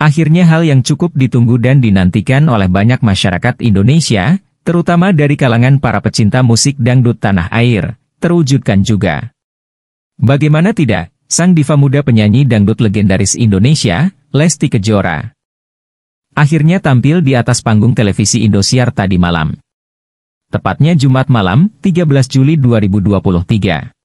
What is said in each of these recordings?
Akhirnya hal yang cukup ditunggu dan dinantikan oleh banyak masyarakat Indonesia, terutama dari kalangan para pecinta musik dangdut tanah air, terwujudkan juga. Bagaimana tidak, sang diva muda penyanyi dangdut legendaris Indonesia, Lesti Kejora. Akhirnya tampil di atas panggung televisi Indosiar tadi malam. Tepatnya Jumat malam, 13 Juli 2023.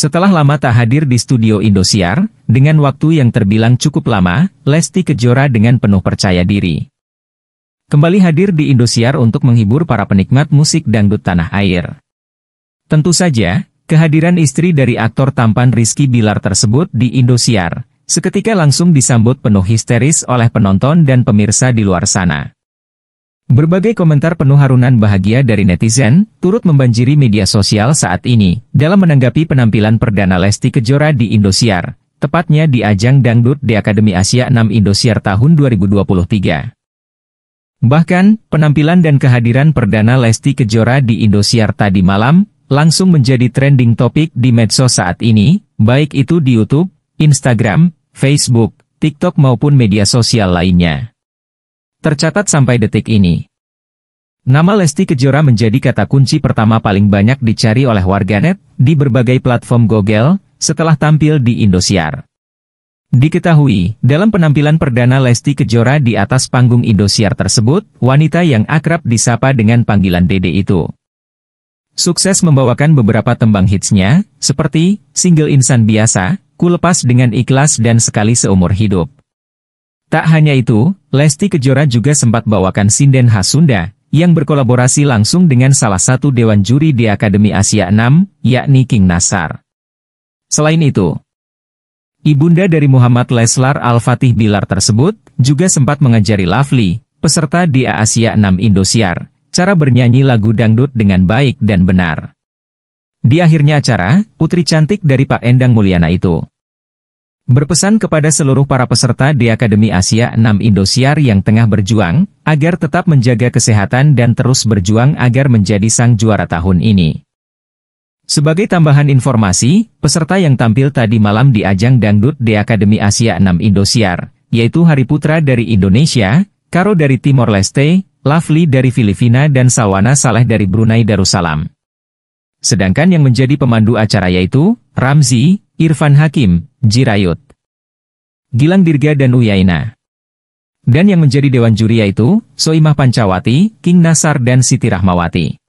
Setelah lama tak hadir di studio Indosiar, dengan waktu yang terbilang cukup lama, Lesti Kejora dengan penuh percaya diri. Kembali hadir di Indosiar untuk menghibur para penikmat musik dangdut tanah air. Tentu saja, kehadiran istri dari aktor tampan Rizky Bilar tersebut di Indosiar, seketika langsung disambut penuh histeris oleh penonton dan pemirsa di luar sana. Berbagai komentar penuh harunan bahagia dari netizen, turut membanjiri media sosial saat ini, dalam menanggapi penampilan perdana Lesti Kejora di Indosiar, tepatnya di ajang dangdut di Akademi Asia 6 Indosiar tahun 2023. Bahkan, penampilan dan kehadiran perdana Lesti Kejora di Indosiar tadi malam, langsung menjadi trending topik di medsos saat ini, baik itu di YouTube, Instagram, Facebook, TikTok maupun media sosial lainnya. Tercatat sampai detik ini, Nama Lesti Kejora menjadi kata kunci pertama paling banyak dicari oleh warganet, di berbagai platform Google, setelah tampil di Indosiar. Diketahui, dalam penampilan perdana Lesti Kejora di atas panggung Indosiar tersebut, wanita yang akrab disapa dengan panggilan Dede itu. Sukses membawakan beberapa tembang hitsnya, seperti, single insan biasa, ku lepas dengan ikhlas dan sekali seumur hidup. Tak hanya itu, Lesti Kejora juga sempat bawakan sinden khas Sunda, yang berkolaborasi langsung dengan salah satu Dewan Juri di Akademi Asia 6, yakni King Nasar. Selain itu, ibunda dari Muhammad Leslar Al-Fatih Bilar tersebut, juga sempat mengajari Lovely, peserta di Asia 6 Indosiar, cara bernyanyi lagu dangdut dengan baik dan benar. Di akhirnya acara, putri cantik dari Pak Endang Mulyana itu, berpesan kepada seluruh para peserta di Akademi Asia 6 Indosiar yang tengah berjuang, agar tetap menjaga kesehatan dan terus berjuang agar menjadi sang juara tahun ini. Sebagai tambahan informasi, peserta yang tampil tadi malam di ajang dangdut di Akademi Asia 6 Indosiar, yaitu Hari Putra dari Indonesia, Karo dari Timor Leste, Lafli dari Filipina dan Sawana Saleh dari Brunei Darussalam. Sedangkan yang menjadi pemandu acara yaitu, Ramzi, Irfan Hakim, Jirayut, Gilang Dirga dan Uyaina. Dan yang menjadi dewan juri yaitu Soimah Pancawati, King Nasar dan Siti Rahmawati.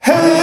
Hey!